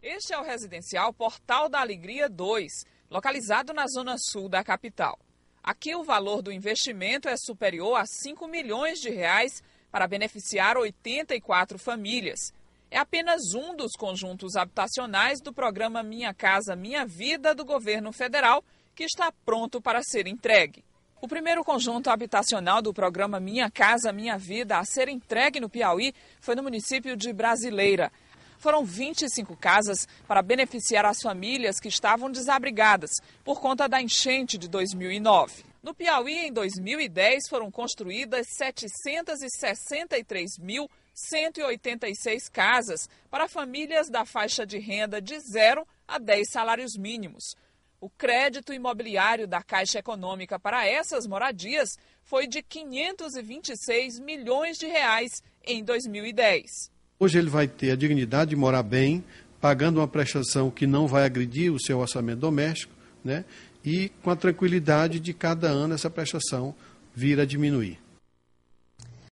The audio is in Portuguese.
Este é o residencial Portal da Alegria 2, localizado na zona sul da capital. Aqui o valor do investimento é superior a 5 milhões de reais para beneficiar 84 famílias. É apenas um dos conjuntos habitacionais do programa Minha Casa Minha Vida do governo federal, que está pronto para ser entregue. O primeiro conjunto habitacional do programa Minha Casa Minha Vida a ser entregue no Piauí foi no município de Brasileira foram 25 casas para beneficiar as famílias que estavam desabrigadas por conta da enchente de 2009. No Piauí, em 2010, foram construídas 763.186 casas para famílias da faixa de renda de 0 a 10 salários mínimos. O crédito imobiliário da Caixa Econômica para essas moradias foi de 526 milhões de reais em 2010. Hoje ele vai ter a dignidade de morar bem, pagando uma prestação que não vai agredir o seu orçamento doméstico, né? e com a tranquilidade de cada ano essa prestação vir a diminuir.